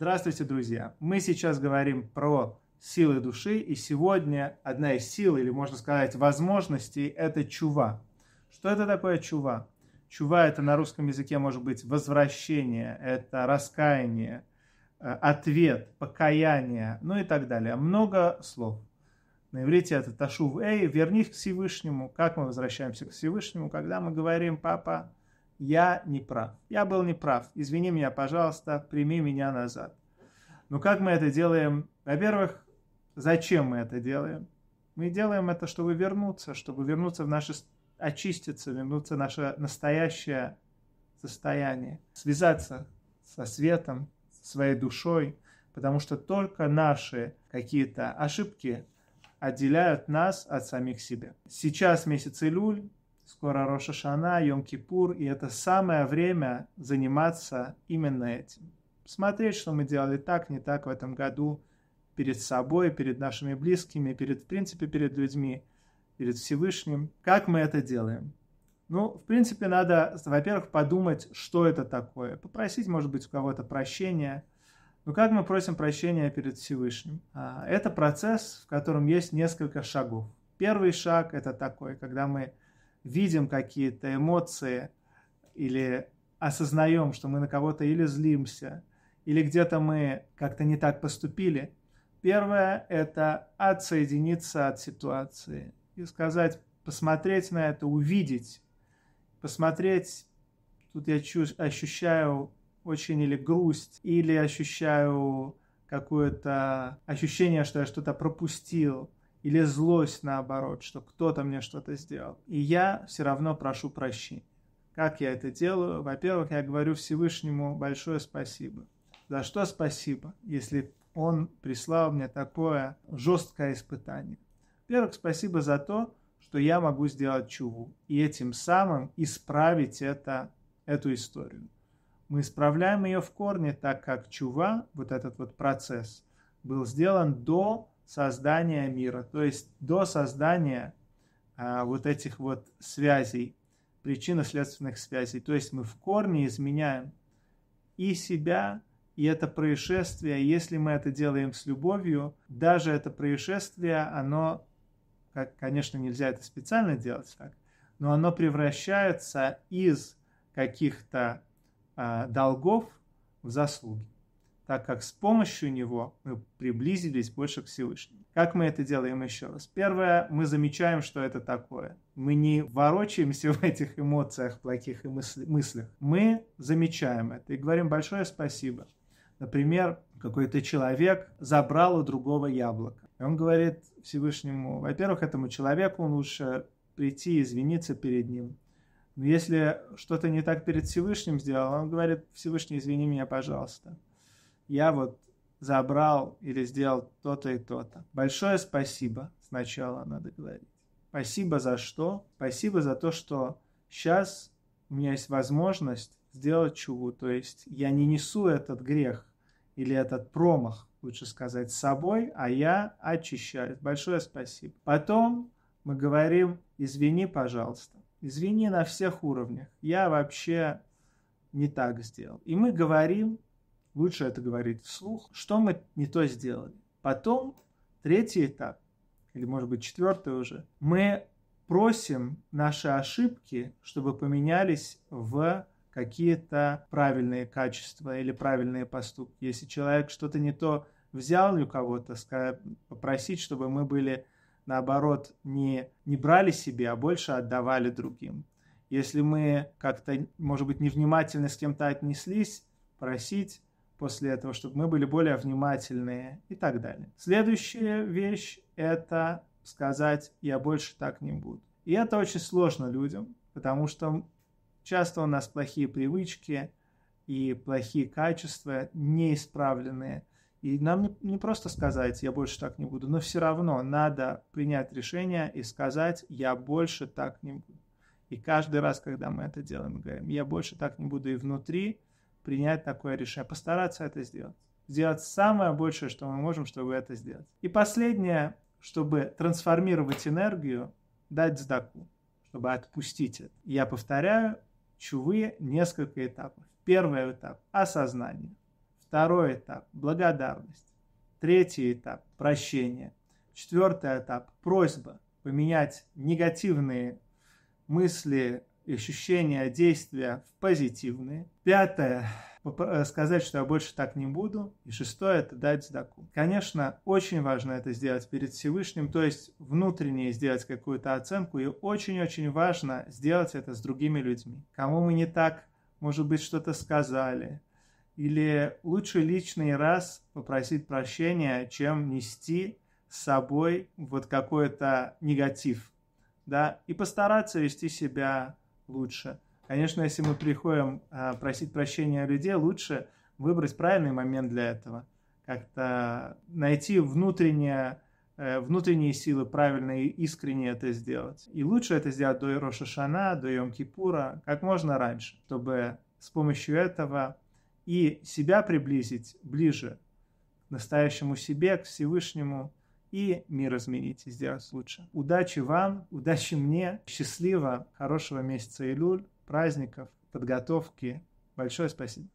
Здравствуйте, друзья! Мы сейчас говорим про силы души, и сегодня одна из сил, или можно сказать возможностей, это чува. Что это такое чува? Чува – это на русском языке может быть возвращение, это раскаяние, э, ответ, покаяние, ну и так далее. Много слов. На иврите это ташув эй, вернись к Всевышнему. Как мы возвращаемся к Всевышнему, когда мы говорим, папа, я не прав. Я был не прав. Извини меня, пожалуйста, прими меня назад. Но ну, как мы это делаем? Во-первых, зачем мы это делаем? Мы делаем это, чтобы вернуться, чтобы вернуться в наше, очиститься, вернуться в наше настоящее состояние, связаться со светом, своей душой, потому что только наши какие-то ошибки отделяют нас от самих себя. Сейчас месяц Илюль, скоро Рошашана, Йом-Кипур, и это самое время заниматься именно этим. Смотреть, что мы делали так, не так в этом году, перед собой, перед нашими близкими, перед, в принципе, перед людьми, перед Всевышним. Как мы это делаем? Ну, в принципе, надо, во-первых, подумать, что это такое. Попросить, может быть, у кого-то прощения. Но ну, как мы просим прощения перед Всевышним? А, это процесс, в котором есть несколько шагов. Первый шаг – это такой, когда мы видим какие-то эмоции или осознаем, что мы на кого-то или злимся, или где-то мы как-то не так поступили, первое – это отсоединиться от ситуации и сказать, посмотреть на это, увидеть, посмотреть, тут я ощущаю очень или грусть, или ощущаю какое-то ощущение, что я что-то пропустил – или злость наоборот, что кто-то мне что-то сделал. И я все равно прошу прощения. Как я это делаю? Во-первых, я говорю Всевышнему большое спасибо. За что спасибо, если он прислал мне такое жесткое испытание? Во-первых, спасибо за то, что я могу сделать чуву и этим самым исправить это, эту историю. Мы исправляем ее в корне, так как чува, вот этот вот процесс, был сделан до создания мира, то есть до создания а, вот этих вот связей, причинно-следственных связей. То есть мы в корне изменяем и себя, и это происшествие. Если мы это делаем с любовью, даже это происшествие, оно, как, конечно, нельзя это специально делать так, но оно превращается из каких-то а, долгов в заслуги так как с помощью него мы приблизились больше к Всевышнему. Как мы это делаем еще раз? Первое, мы замечаем, что это такое. Мы не ворочаемся в этих эмоциях, плохих и мыслях. Мы замечаем это и говорим большое спасибо. Например, какой-то человек забрал у другого яблоко. И он говорит Всевышнему, во-первых, этому человеку лучше прийти и извиниться перед ним. Но если что-то не так перед Всевышним сделал, он говорит, Всевышний, извини меня, пожалуйста я вот забрал или сделал то-то и то-то. Большое спасибо сначала надо говорить. Спасибо за что? Спасибо за то, что сейчас у меня есть возможность сделать чугу, То есть я не несу этот грех или этот промах, лучше сказать, с собой, а я очищаю. Большое спасибо. Потом мы говорим, извини, пожалуйста. Извини на всех уровнях. Я вообще не так сделал. И мы говорим Лучше это говорить вслух. Что мы не то сделали? Потом третий этап, или может быть четвертый уже, мы просим наши ошибки, чтобы поменялись в какие-то правильные качества или правильные поступки. Если человек что-то не то взял у кого-то, попросить, чтобы мы были наоборот, не, не брали себе, а больше отдавали другим. Если мы как-то, может быть, невнимательно с кем-то отнеслись, просить, после этого, чтобы мы были более внимательные и так далее. Следующая вещь – это сказать «я больше так не буду». И это очень сложно людям, потому что часто у нас плохие привычки и плохие качества, неисправленные. И нам не, не просто сказать «я больше так не буду», но все равно надо принять решение и сказать «я больше так не буду». И каждый раз, когда мы это делаем, мы говорим «я больше так не буду» и внутри – принять такое решение, постараться это сделать. Сделать самое большее, что мы можем, чтобы это сделать. И последнее, чтобы трансформировать энергию, дать сдаку, чтобы отпустить это. Я повторяю, чувы несколько этапов. Первый этап – осознание. Второй этап – благодарность. Третий этап – прощение. Четвертый этап – просьба поменять негативные мысли, и ощущение действия позитивные. Пятое э, сказать, что я больше так не буду. И шестое – это дать сдаку. Конечно, очень важно это сделать перед Всевышним, то есть внутренне сделать какую-то оценку, и очень-очень важно сделать это с другими людьми. Кому мы не так, может быть, что-то сказали, или лучше личный раз попросить прощения, чем нести с собой вот какой-то негатив, да, и постараться вести себя лучше. Конечно, если мы приходим а, просить прощения людей, лучше выбрать правильный момент для этого. Как-то найти внутреннее, э, внутренние силы правильно и искренне это сделать. И лучше это сделать до Ирошашана, до Йом-Кипура, как можно раньше, чтобы с помощью этого и себя приблизить ближе к настоящему себе, к Всевышнему, и мир изменить и сделать лучше. Удачи вам, удачи мне, счастливо, хорошего месяца Илюль, праздников, подготовки. Большое спасибо.